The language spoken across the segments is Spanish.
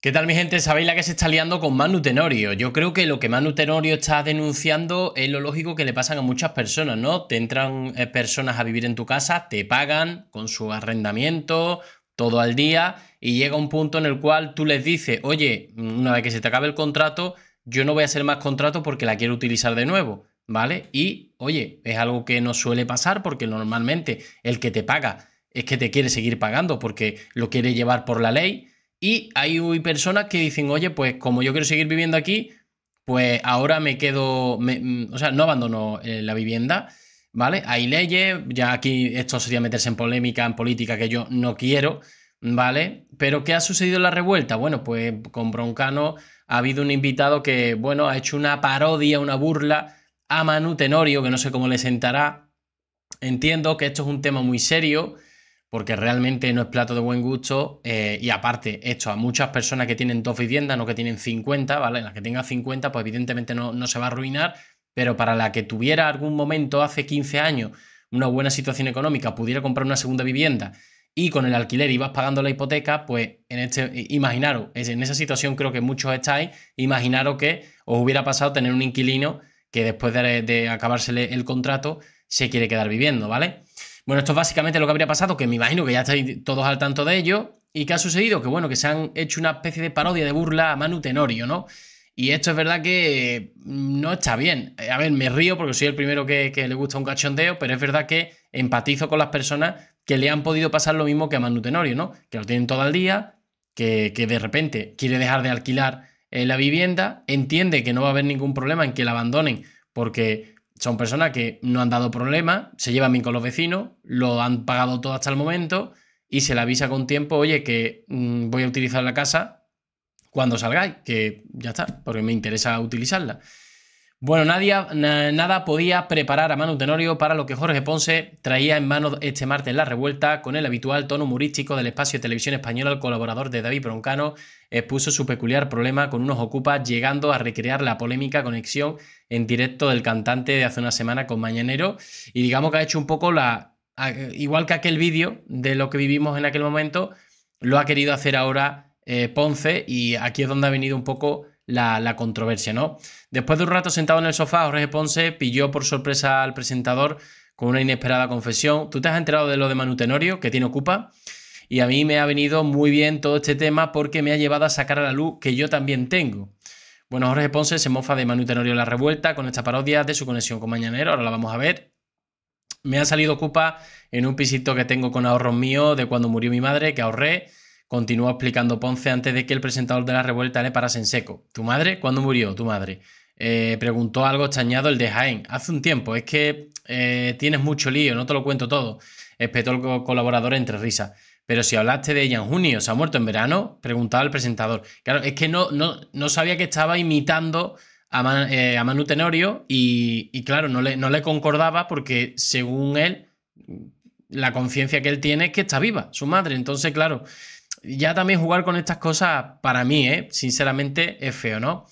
¿Qué tal mi gente? Sabéis la que se está liando con Manu Tenorio. Yo creo que lo que Manu Tenorio está denunciando es lo lógico que le pasan a muchas personas, ¿no? Te entran eh, personas a vivir en tu casa, te pagan con su arrendamiento, todo al día, y llega un punto en el cual tú les dices, oye, una vez que se te acabe el contrato, yo no voy a hacer más contrato porque la quiero utilizar de nuevo, ¿vale? Y, oye, es algo que no suele pasar porque normalmente el que te paga es que te quiere seguir pagando porque lo quiere llevar por la ley y hay personas que dicen, oye, pues como yo quiero seguir viviendo aquí, pues ahora me quedo, mm, o sea, no abandono eh, la vivienda, ¿vale? Hay leyes, ya aquí esto sería meterse en polémica, en política, que yo no quiero, ¿vale? Pero ¿qué ha sucedido en la revuelta? Bueno, pues con Broncano ha habido un invitado que, bueno, ha hecho una parodia, una burla a Manu Tenorio, que no sé cómo le sentará. Entiendo que esto es un tema muy serio, porque realmente no es plato de buen gusto eh, y aparte esto a muchas personas que tienen dos viviendas, no que tienen 50, ¿vale? Las que tengan 50 pues evidentemente no, no se va a arruinar, pero para la que tuviera algún momento hace 15 años una buena situación económica, pudiera comprar una segunda vivienda y con el alquiler ibas pagando la hipoteca, pues en este, imaginaros, en esa situación creo que muchos estáis, imaginaros que os hubiera pasado tener un inquilino que después de, de acabársele el contrato se quiere quedar viviendo, ¿vale? Bueno, esto es básicamente lo que habría pasado, que me imagino que ya estáis todos al tanto de ello. ¿Y qué ha sucedido? Que bueno, que se han hecho una especie de parodia de burla a Manu Tenorio, ¿no? Y esto es verdad que no está bien. Eh, a ver, me río porque soy el primero que, le gusta un cachondeo, pero es verdad que empatizo con las personas que le han podido pasar lo mismo que a Manu Tenorio, ¿no? Que lo tienen todo el día, que, de repente quiere dejar de alquilar eh, la vivienda, entiende que no va a haber ningún problema en que la abandonen porque son personas que no han dado problema, se llevan bien con los vecinos, lo han pagado todo hasta el momento y se le avisa con tiempo, oye, que mm, voy a utilizar la casa cuando salgáis, que ya está, porque me interesa utilizarla. Bueno, nadie, nada podía preparar a Manu Tenorio para lo que Jorge Ponce traía en manos este martes en la revuelta, con el habitual tono humorístico del espacio de televisión española, el colaborador de David Broncano expuso su peculiar problema con unos ocupas, llegando a recrear la polémica conexión en directo del cantante de hace una semana con Mañanero. Y digamos que ha hecho un poco la. Igual que aquel vídeo de lo que vivimos en aquel momento, lo ha querido hacer ahora eh, Ponce, y aquí es donde ha venido un poco la, controversia, ¿no? Después de un rato sentado en el sofá, Jorge Ponce pilló por sorpresa al presentador con una inesperada confesión. ¿Tú te has enterado de lo de Manu Tenorio, que tiene ocupa? Y a mí me ha venido muy bien todo este tema porque me ha llevado a sacar a la luz que yo también tengo. Bueno, Jorge Ponce se mofa de Manu Tenorio La Revuelta con esta parodia de su conexión con Mañanero, ahora la vamos a ver. Me ha salido ocupa en un pisito que tengo con ahorros míos de cuando murió mi madre, que ahorré Continúa explicando Ponce antes de que el presentador de la revuelta le parase en seco. ¿Tu madre? ¿Cuándo murió tu madre? Eh, preguntó algo extrañado el de Jaén. Hace un tiempo, es que eh, tienes mucho lío, no te lo cuento todo, espetó el colaborador entre risas. Pero si hablaste de ella en junio, ¿se ha muerto en verano? Preguntaba el presentador. Claro, es que no, no, sabía que estaba imitando a, eh, Manu Tenorio y, claro, no le, no le concordaba porque según él, la conciencia que él tiene es que está viva, su madre. Entonces, claro, ya también jugar con estas cosas para mí, ¿eh? sinceramente, es feo, ¿no?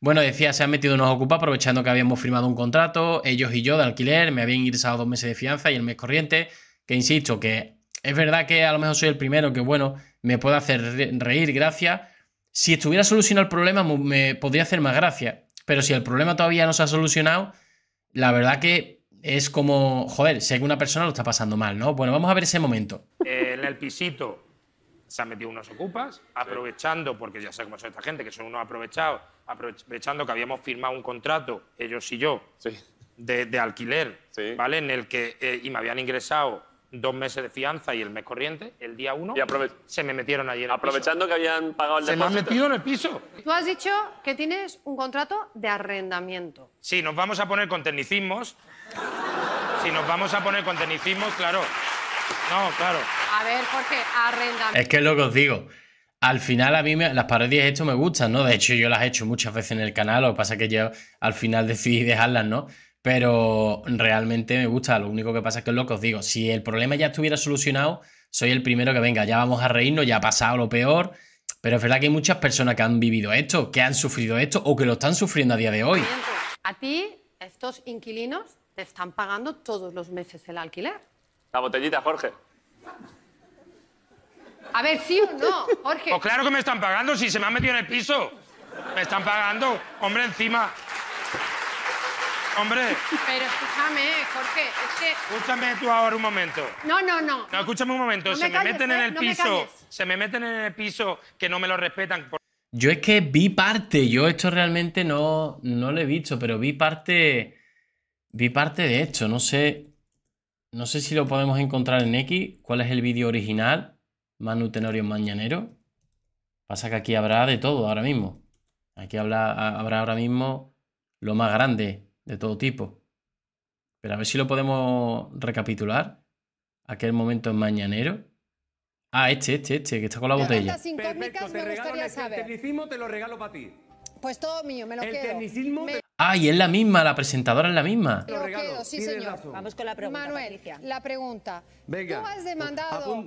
Bueno, decía, se han metido unos ocupa aprovechando que habíamos firmado un contrato, ellos y yo de alquiler, me habían ingresado dos meses de fianza y el mes corriente, que insisto, que es verdad que a lo mejor soy el primero que, bueno, me puede hacer reír, gracias. Si estuviera solucionado el problema, me podría hacer más gracia. Pero si el problema todavía no se ha solucionado, la verdad que es como, joder, que una persona lo está pasando mal, ¿no? Bueno, vamos a ver ese momento. Eh, en el pisito se han metido unos ocupas, aprovechando, porque ya sé cómo son esta gente, que son unos aprovechados, aprovechando que habíamos firmado un contrato, ellos y yo, de, alquiler, ¿vale? En el que, eh, y me habían ingresado dos meses de fianza y el mes corriente, el día uno, se me metieron allí en el Aprovechando que habían pagado el depósito. Se me han metido en el piso. Tú has dicho que tienes un contrato de arrendamiento. Sí, nos vamos a poner con tecnicismos. si nos vamos a poner con tecnicismos, claro. No, claro. A ver, Jorge, arrendamiento. Es que es lo que os digo. Al final a mí me, las parodias esto me gustan, ¿no? De hecho yo las he hecho muchas veces en el canal, lo que pasa es que yo al final decidí dejarlas, ¿no? Pero realmente me gusta, lo único que pasa es que es lo que os digo, si el problema ya estuviera solucionado, soy el primero que venga, ya vamos a reírnos, ya ha pasado lo peor, pero es verdad que hay muchas personas que han vivido esto, que han sufrido esto o que lo están sufriendo a día de hoy. A ti, estos inquilinos te están pagando todos los meses el alquiler. La botellita, Jorge. A ver, sí o no, Jorge. Pues claro que me están pagando, si se me han metido en el piso. Me están pagando. Hombre, encima. Hombre. Pero escúchame, Jorge, es que... Escúchame tú ahora un momento. No, no, no. No, escúchame un momento. se me meten en ¿eh? el piso. se me meten en el piso que no me lo respetan. Yo es que vi parte. Yo esto realmente no, no lo he visto, pero vi parte... Vi parte de hecho. No sé no sé si lo podemos encontrar en X, cuál es el vídeo original, Manu Tenorio Mañanero. Pasa que aquí habrá de todo ahora mismo. Aquí habrá, habrá ahora mismo lo más grande de todo tipo. Pero a ver si lo podemos recapitular. Aquel momento en Mañanero. Ah, este, este, este, que está con la botella. El tecnicismo te lo regalo para ti. Pues todo mío, me lo el quedo. Ay, ah, es la misma, la presentadora es la misma. Lo quedo, sí, señor. Vamos con la pregunta, Manuel, la pregunta. Venga, has demandado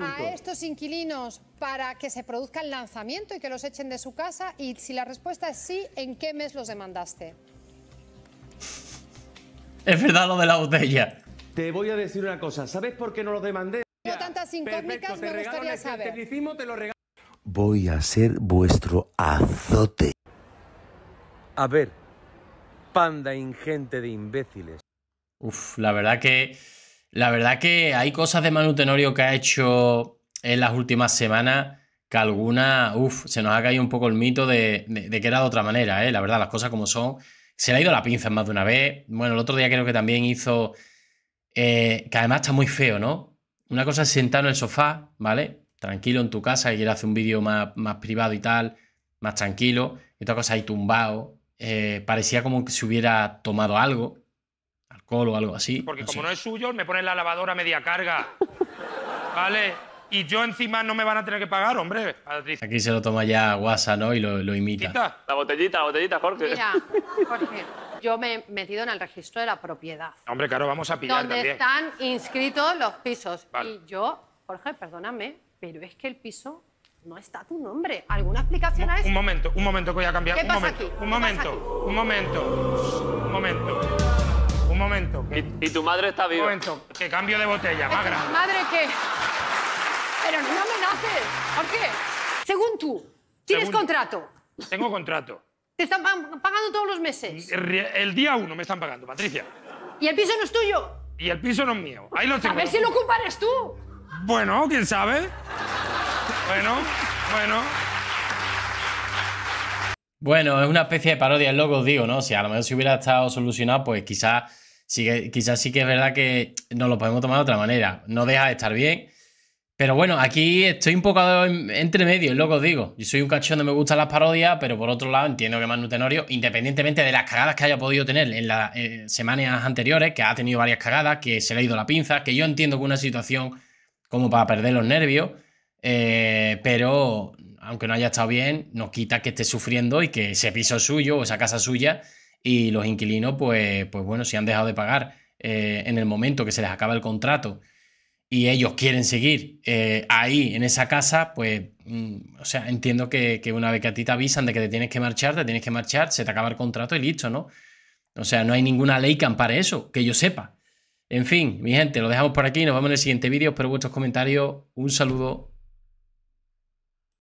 a estos inquilinos para que se produzca el lanzamiento y que los echen de su casa? Y si la respuesta es sí, ¿en qué mes los demandaste? Es verdad lo de la botella. Te voy a decir una cosa. ¿Sabes por qué no los demandé? Yo tantas incógnicas, me gustaría saber. Voy a ser vuestro azote. A ver, panda ingente de imbéciles. Uf, la verdad que. La verdad que hay cosas de Manu Tenorio que ha hecho en las últimas semanas que alguna. Uf, se nos ha caído un poco el mito de, de, que era de otra manera, ¿eh? La verdad, las cosas como son. Se le ha ido la pinza más de una vez. Bueno, el otro día creo que también hizo. Eh, que además está muy feo, ¿no? Una cosa es sentar en el sofá, ¿vale? Tranquilo en tu casa y quieres hacer un vídeo más, más privado y tal, más tranquilo. Y otra cosa ahí tumbado, eh, parecía como que se hubiera tomado algo, alcohol o algo así. Porque como no es suyo, me ponen la lavadora media carga. ¿Vale? Y yo encima no me van a tener que pagar, hombre, Aquí se lo toma ya guasa, ¿no? Y lo, imita. La botellita, la botellita, Jorge. Mira, Jorge, yo me he metido en el registro de la propiedad. Hombre, claro, vamos a pillar Donde están inscritos los pisos. Y yo, Jorge, perdóname, pero es que el piso no está tu nombre. ¿Alguna explicación a esto? Un momento, un momento que voy a cambiar. ¿Qué un pasa momento, aquí? Un momento, un momento, un momento. Un momento. ¿Y, tu madre está viva. Un momento, que cambio de botella, magra. ¿Madre qué? Pero no me amenaces. ¿Por qué? Según tú, tienes contrato. Tengo contrato. ¿Te están pagando todos los meses? El día uno me están pagando, Patricia. ¿Y el piso no es tuyo? Y el piso no es mío. Ahí lo tengo. A ver si lo ocupas tú. Bueno, quién sabe. Bueno, bueno. Bueno, es una especie de parodia, es lo que os digo, ¿no? Si a lo mejor si hubiera estado solucionado, pues quizás sí, sí que es verdad que nos lo podemos tomar de otra manera. No deja de estar bien. Pero bueno, aquí estoy un poco entre medio, es lo que os digo. Yo soy un cachón donde me gustan las parodias, pero por otro lado entiendo que Manu Tenorio, independientemente de las cagadas que haya podido tener en las eh, semanas anteriores, que ha tenido varias cagadas, que se le ha ido la pinza, que yo entiendo que una situación como para perder los nervios, eh, pero aunque no haya estado bien, no quita que esté sufriendo y que ese piso es suyo o esa casa suya y los inquilinos, pues, pues bueno, si han dejado de pagar eh, en el momento que se les acaba el contrato y ellos quieren seguir eh, ahí en esa casa, pues, mm, o sea, entiendo que, que, una vez que a ti te avisan de que te tienes que marchar, te tienes que marchar, se te acaba el contrato y listo, ¿no? O sea, no hay ninguna ley que ampare eso, que yo sepa. En fin, mi gente, lo dejamos por aquí, nos vemos en el siguiente vídeo, espero vuestros comentarios, un saludo